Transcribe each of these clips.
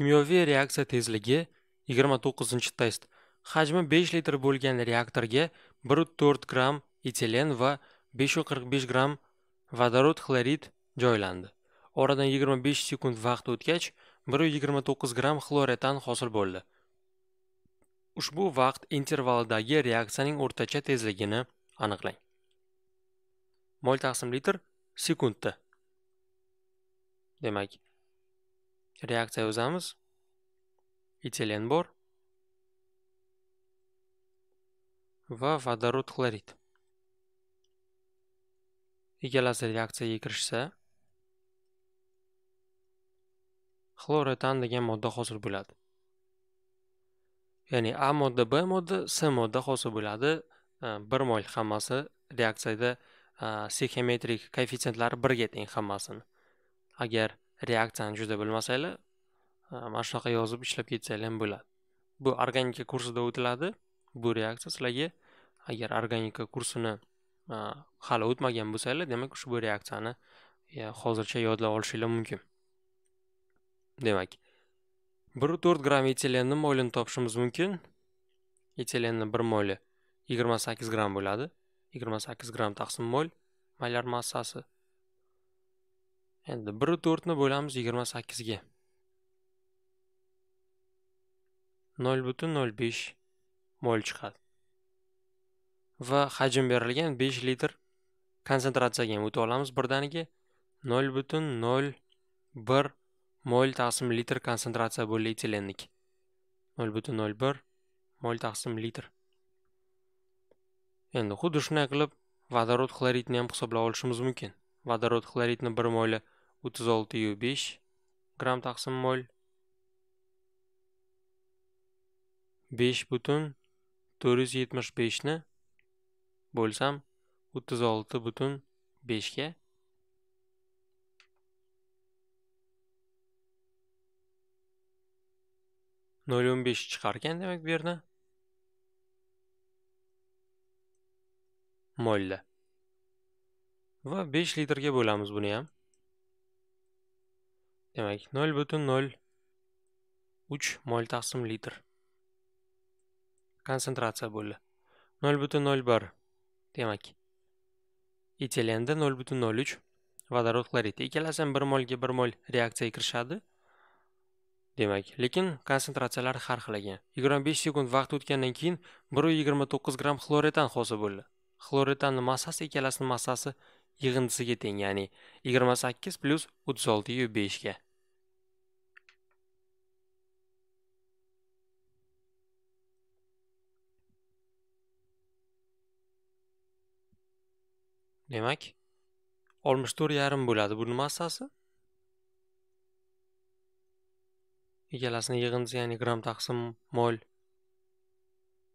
kimyoviy reaksiya tezligi 29 test hajmi 5 litr bo'lgan reaktorga 1.4 g etilen va 545 g vodorod xlorid joylandi oradan 25 sekund vaqt o'tgach 1.29 g xloretan hosil bo'ldi ushbu vaqt intervalidagi reaksiyaning o'rtacha tezligini aniqlang mol taqsim litr sekundda demak reaksiya yozamiz etilen bor va vodorod xlorid ikkalasi reaksiyaga kirishsa xloretan degan modda hosil bo'ladi ya'ni a modda b modda C modda hosil bo'ladi 1 mol hammasi reaksiyada stoichiometrik 1 ga teng hammasini agar reaksiyani juda bilmasanglar mana shunaqa yozib ishlab ketsanglar ham bo'ladi bu organika kursida o'tiladi bu reaksiya sizlarga agar organika kursini hali o'tmagan bo'lsanglar demak ushbu reaksiyani hozircha yodlab olishinglar mumkin demak bir to'rt gramm etilenni moylini topishimiz mumkin etilenni bir moyli yigirma sakkiz gramm bo'ladi yigirma sakkiz gramm taqsim mol maylar massasi endi biru to'rtni bo'lamiz yigirma sakkizga nol butun nol besh mol chiqadi va hajm berilgan besh litr konsentratsiyaga ham o'tib olamiz birdaniga nol butun nol bir mol taqsim litr konsentratsiya bo'lgan etilenik. nol butun nol bir mol taqsim litr endi xuddi shunday qilib vodorod xloridni ham hisoblab olishimiz mumkin vodorod xloridni bir moli 36.5 gram taqsim mol 5 butun 475 ni bo'lsam 36 butun 5 ga nol o'n besh chiqargan demak bu yerda molda va 5 litrga bo'lamiz buni ham Demak, 3 mol taksım litr. Konsentratsiya bo'ldi. 0.01. Demak, etilenda 0.03 vodorod xloridi. Ikkalasi ham 1 molga 1 mol reaksiyaga kirishadi. Demak, lekin konsentratsiyalar har xil ekan. 25 sekund vaqt o'tgandan keyin 1.29 gramm xloretan hosil bo'ldi. Xloretanning massasi ikkalasining massasi yig'indisiga teng ya'ni 28 plyus 36 yu 5 ga demak 64 yarim bo'ladi bu nima massasi ikkalasini yig'indisi ya'ni gram taqsim mol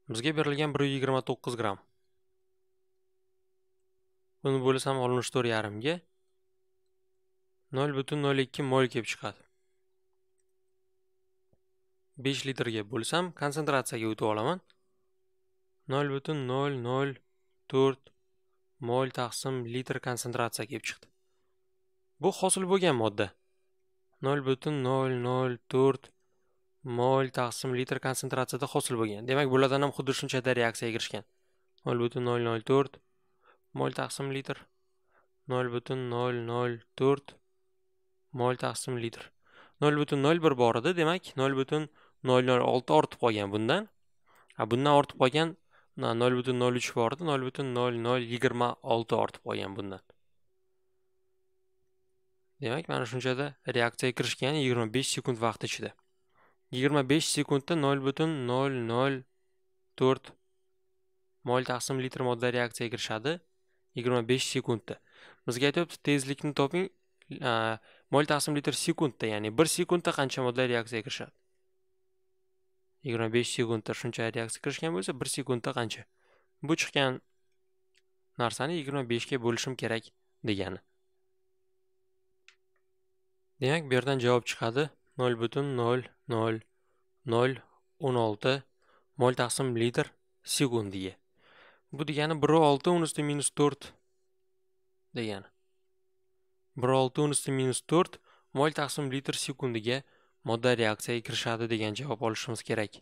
bizga berilgan 129 gramm buni bo'lsam oltmish to'rt yarimga nol butun nol ikki mol kelib chiqadi besh litrga bo'lsam konsentratsiyaga o'tib olaman nol butun nol nol to'rt mol taqsim litr konsentratsiya kelib chiqdi bu hosil bo'lgan modda nol butun nol nol to'rt mol taqsim litr konsentratsiyada hosil bo'lgan demak bulardan ham xuddi shuncha reaksiyaga kirishgan nol butun nol nol to'rt mol taqsim litr 0.004 mol taqsim litr 0.01 bor edi, demak 0.006 ortib qolgan bundan. A bundan ortib qolgan 0.03 bor edi, 0.0026 ortib qolgan bundan. Demak, mana shunchada reaksiyaga kirishgan 25 sekund vaqt ichida. 25 sekundda 0.004 mol taqsim litr modda reaksiyaga kirishadi. yigirma besh sekundda bizga aytyapti tezlikni toping mol taqsim litr sekundda ya'ni bir sekundda qancha modda reaksiyaga kirishadi yigirma besh sekundda shuncha reaksiya kirishgan bo'lsa bir sekundda qancha bu chiqqan narsani yigirma beshga bo'lishim kerak degani demak bu yerdan javob chiqadi nol butun nol nol nol o'n olti mol taqsim litr sekundiga Bu degani bir olti 4 minus to'rt degani bir olti 4 minus to'rt mol taqsim litr sekundiga modda reaksiyaga kirishadi degan javob olishimiz kerak